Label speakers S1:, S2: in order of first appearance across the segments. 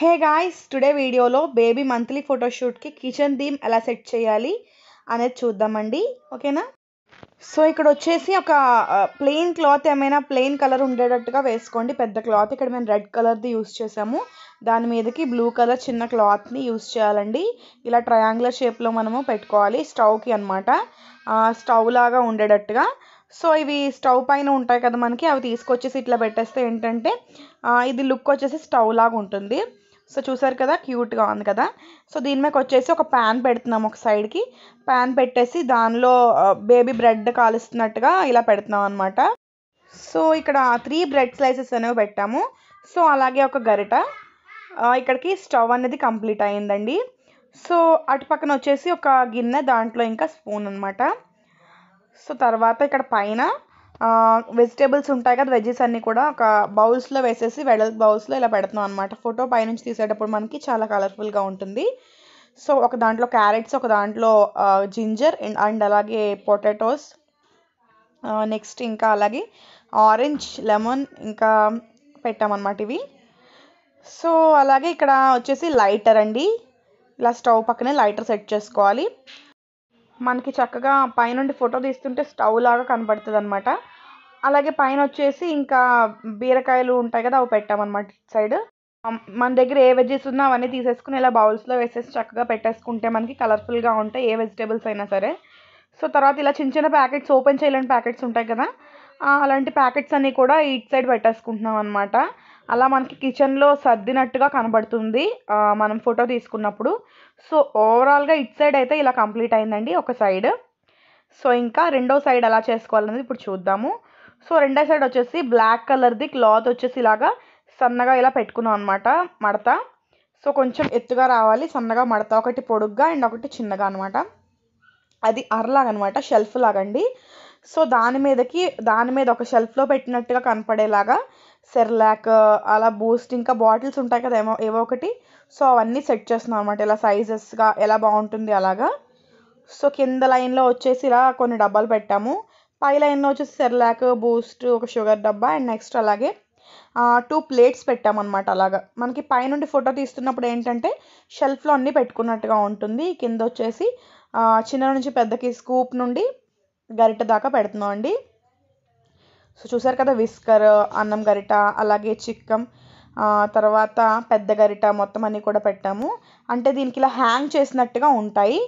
S1: హే guys today వీడియోలో baby monthly ఫోటోషూట్కి kitchen theme ఎలా సెట్ చేయాలి అనేది చూద్దామండి ఓకేనా సో ఇక్కడ వచ్చేసి ఒక ప్లెయిన్ క్లాత్ ఏమైనా ప్లెయిన్ కలర్ ఉండేటట్టుగా వేసుకోండి పెద్ద క్లాత్ ఇక్కడ మేము రెడ్ కలర్ది యూస్ చేసాము దాని మీదకి బ్లూ కలర్ చిన్న క్లాత్ని యూస్ చేయాలండి ఇలా ట్రయాంగులర్ షేప్లో మనము పెట్టుకోవాలి స్టవ్కి అనమాట స్టవ్ లాగా ఉండేటట్టుగా సో ఇవి స్టవ్ పైన ఉంటాయి కదా మనకి అవి తీసుకొచ్చేసి ఇట్లా పెట్టేస్తే ఏంటంటే ఇది లుక్ వచ్చేసి స్టవ్ లాగా ఉంటుంది సో చూసారు కదా క్యూట్గా ఉంది కదా సో దీని మీద వచ్చేసి ఒక ప్యాన్ పెడుతున్నాం ఒక సైడ్కి ప్యాన్ పెట్టేసి దానిలో బేబీ బ్రెడ్ కాలుస్తున్నట్టుగా ఇలా పెడుతున్నాం అనమాట సో ఇక్కడ త్రీ బ్రెడ్ స్లైసెస్ అనేవి పెట్టాము సో అలాగే ఒక గరిట ఇక్కడికి స్టవ్ అనేది కంప్లీట్ అయిందండి సో అటు పక్కన వచ్చేసి ఒక గిన్నె దాంట్లో ఇంకా స్పూన్ అనమాట సో తర్వాత ఇక్కడ పైన వెజిటేబుల్స్ ఉంటాయి కదా వెజ్జెస్ అన్నీ కూడా ఒక బౌల్స్లో వేసేసి వెడల్పు బౌల్స్లో ఇలా పెడుతున్నాం అనమాట ఫోటో పైనుంచి తీసేటప్పుడు మనకి చాలా కలర్ఫుల్గా ఉంటుంది సో ఒక దాంట్లో క్యారెట్స్ ఒక దాంట్లో జింజర్ అండ్ అండ్ అలాగే పొటాటోస్ నెక్స్ట్ ఇంకా అలాగే ఆరెంజ్ లెమన్ ఇంకా పెట్టామన్నమాట ఇవి సో అలాగే ఇక్కడ వచ్చేసి లైటర్ అండి ఇలా స్టవ్ పక్కనే లైటర్ సెట్ చేసుకోవాలి మనకి చక్కగా పైనుండి ఫోటో తీస్తుంటే స్టవ్ లాగా కనబడుతుంది అనమాట అలాగే పైన వచ్చేసి ఇంకా బీరకాయలు ఉంటాయి కదా అవి పెట్టామన్నమాట సైడ్ మన దగ్గర ఏ వెజ్జెస్ ఉన్నా అవన్నీ తీసేసుకుని ఇలా బౌల్స్లో వేసేసి చక్కగా పెట్టేసుకుంటే మనకి కలర్ఫుల్గా ఉంటాయి ఏ వెజిటేబుల్స్ అయినా సరే సో తర్వాత ఇలా చిన్న చిన్న ప్యాకెట్స్ ఓపెన్ చేయలేని ప్యాకెట్స్ ఉంటాయి కదా అలాంటి ప్యాకెట్స్ అన్నీ కూడా ఇటు సైడ్ పెట్టేసుకుంటున్నాం అనమాట అలా మనకి కిచెన్లో సర్దినట్టుగా కనబడుతుంది మనం ఫోటో తీసుకున్నప్పుడు సో ఓవరాల్గా ఇటు సైడ్ అయితే ఇలా కంప్లీట్ అయిందండి ఒక సైడ్ సో ఇంకా రెండో సైడ్ ఎలా చేసుకోవాలనేది ఇప్పుడు చూద్దాము సో రెండో సైడ్ వచ్చేసి బ్లాక్ కలర్ది క్లాత్ వచ్చేసి ఇలాగా సన్నగా ఇలా పెట్టుకున్నాం అనమాట మడత సో కొంచెం ఎత్తుగా రావాలి సన్నగా మడత ఒకటి పొడుగ్గా అండ్ ఒకటి చిన్నగా అనమాట అది అరలాగనమాట షెల్ఫ్ లాగండి సో దాని మీదకి దాని మీద ఒక షెల్ఫ్లో పెట్టినట్టుగా కనపడేలాగా సెర్లాక్ uh, అలా బూస్ట్ ఇంకా బాటిల్స్ ఉంటాయి కదా ఏమో ఏవో ఒకటి సో అవన్నీ సెట్ చేస్తున్నాం అనమాట ఇలా సైజెస్గా ఎలా బాగుంటుంది అలాగా సో కింద లైన్లో వచ్చేసి ఇలా కొన్ని డబ్బాలు పెట్టాము పై లైన్లో వచ్చేసి సెర్లాక్ బూస్ట్ ఒక షుగర్ డబ్బా అండ్ నెక్స్ట్ అలాగే టూ ప్లేట్స్ పెట్టామన్నమాట అలాగా మనకి పైనుండి ఫోటో తీస్తున్నప్పుడు ఏంటంటే షెల్ఫ్లో అన్నీ పెట్టుకున్నట్టుగా ఉంటుంది కింద వచ్చేసి చిన్న నుంచి పెద్దకి స్కూప్ నుండి గరిట దాకా పెడుతున్నాం అండి సో చూసారు కదా విస్కర్ అన్నం గరిట అలాగే చిక్కం తర్వాత పెద్ద గరిట మొత్తం అన్నీ కూడా పెట్టాము అంటే దీనికి ఇలా హ్యాంగ్ చేసినట్టుగా ఉంటాయి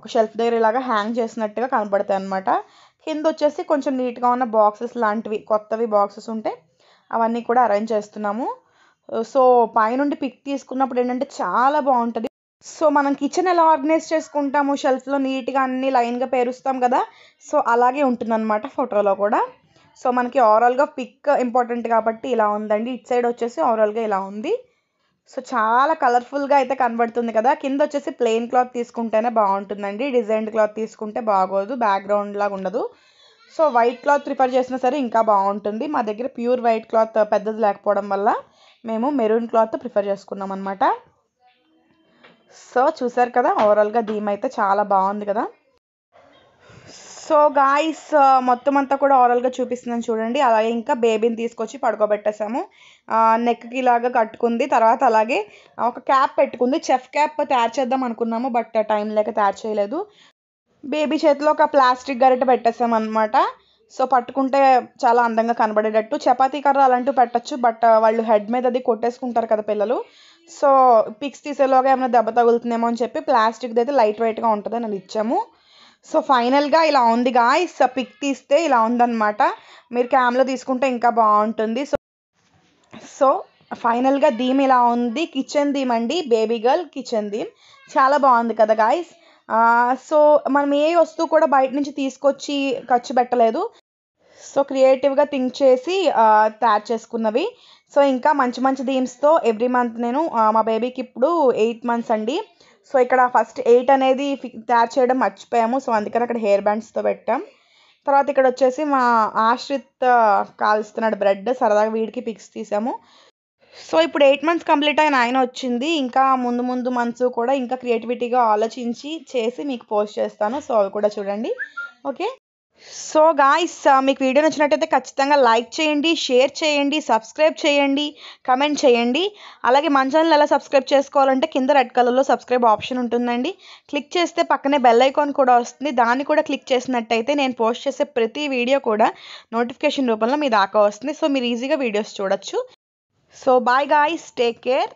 S1: ఒక షెల్ఫ్ దగ్గర ఇలాగా హ్యాంగ్ చేసినట్టుగా కనబడతాయి అనమాట కింద వచ్చేసి కొంచెం నీట్గా ఉన్న బాక్సెస్ లాంటివి కొత్తవి బాక్సెస్ ఉంటే అవన్నీ కూడా అరేంజ్ చేస్తున్నాము సో పైనుండి పిక్ తీసుకున్నప్పుడు ఏంటంటే చాలా బాగుంటుంది సో మనం కిచెన్ ఎలా ఆర్గనైజ్ చేసుకుంటాము షెల్ఫ్లో నీట్గా అన్ని లైన్గా పేరుస్తాం కదా సో అలాగే ఉంటుందన్నమాట ఫోటోలో కూడా సో మనకి ఓవరాల్గా పిక్ ఇంపార్టెంట్ కాబట్టి ఇలా ఉందండి ఇట్ సైడ్ వచ్చేసి ఓవరాల్గా ఇలా ఉంది సో చాలా కలర్ఫుల్గా అయితే కనబడుతుంది కదా కింద వచ్చేసి ప్లెయిన్ క్లాత్ తీసుకుంటేనే బాగుంటుందండి డిజైన్ క్లాత్ తీసుకుంటే బాగోదు బ్యాక్గ్రౌండ్ లాగా ఉండదు సో వైట్ క్లాత్ ప్రిఫర్ చేసినా సరే ఇంకా బాగుంటుంది మా దగ్గర ప్యూర్ వైట్ క్లాత్ పెద్దది లేకపోవడం వల్ల మేము మెరూన్ క్లాత్ ప్రిఫర్ చేసుకున్నాం అనమాట సో చూసారు కదా ఓవరాల్గా థీమ్ అయితే చాలా బాగుంది కదా సో గాయస్ uh, మొత్తం అంతా కూడా ఓవరాల్గా చూపిస్తుందని చూడండి అలాగే ఇంకా బేబీని తీసుకొచ్చి పడుకోబెట్టేసాము నెక్కి ఇలాగా కట్టుకుంది తర్వాత అలాగే ఒక క్యాప్ పెట్టుకుంది చెఫ్ క్యాప్ తయారు చేద్దాం అనుకున్నాము బట్ టైం లేక తయారు చేయలేదు బేబీ చేతిలో ఒక ప్లాస్టిక్ గరిట పెట్టేసాం అనమాట సో పట్టుకుంటే చాలా అందంగా కనబడేటట్టు చపాతీ కర్ర అలాంటివి పెట్టచ్చు బట్ uh, వాళ్ళు హెడ్ మీద అది కొట్టేసుకుంటారు కదా పిల్లలు సో పిక్స్ తీసేలోగా ఏమైనా దెబ్బ తగులుతుందేమో అని చెప్పి ప్లాస్టిక్ది అయితే లైట్ వెయిట్గా ఉంటుంది అని ఇచ్చాము సో ఫైనల్గా ఇలా ఉంది గాయస్ పిక్ తీస్తే ఇలా ఉందన్నమాట మీరు క్యామ్లో తీసుకుంటే ఇంకా బాగుంటుంది సో సో ఫైనల్గా థీమ్ ఇలా ఉంది కిచెన్ థీమ్ అండి బేబీ గర్ల్ కిచెన్ థీమ్ చాలా బాగుంది కదా గాయస్ సో మనం ఏ వస్తువు కూడా బయట నుంచి తీసుకొచ్చి ఖర్చు పెట్టలేదు సో క్రియేటివ్గా థింక్ చేసి తయారు చేసుకున్నవి సో ఇంకా మంచి మంచి థీమ్స్తో ఎవ్రీ మంత్ నేను మా బేబీకి ఇప్పుడు ఎయిట్ మంత్స్ అండి సో ఇక్కడ ఫస్ట్ ఎయిట్ అనేది తయారు చేయడం మర్చిపోయాము సో అందుకని అక్కడ హెయిర్ బ్యాండ్స్తో పెట్టాం తర్వాత ఇక్కడ వచ్చేసి మా ఆశ్రిత్ కాలుస్తున్నాడు బ్రెడ్ సరదాగా వీడికి పిక్స్ తీసాము సో ఇప్పుడు ఎయిట్ మంత్స్ కంప్లీట్ అయిన ఆయన వచ్చింది ఇంకా ముందు ముందు మంత్స్ కూడా ఇంకా క్రియేటివిటీగా ఆలోచించి చేసి మీకు పోస్ట్ చేస్తాను సో అవి కూడా చూడండి ఓకే సో గాయస్ uh, మీకు వీడియో నచ్చినట్టయితే ఖచ్చితంగా లైక్ చేయండి షేర్ చేయండి సబ్స్క్రైబ్ చేయండి కమెంట్ చేయండి అలాగే మన ఛానల్ ఎలా సబ్స్క్రైబ్ చేసుకోవాలంటే కింద రెడ్ కలర్లో సబ్స్క్రైబ్ ఆప్షన్ ఉంటుందండి క్లిక్ చేస్తే పక్కనే బెల్ ఐకాన్ కూడా వస్తుంది దాన్ని కూడా క్లిక్ చేసినట్టయితే నేను పోస్ట్ చేసే ప్రతి వీడియో కూడా నోటిఫికేషన్ రూపంలో మీ దాకా వస్తుంది సో మీరు ఈజీగా వీడియోస్ చూడొచ్చు so bye guys take care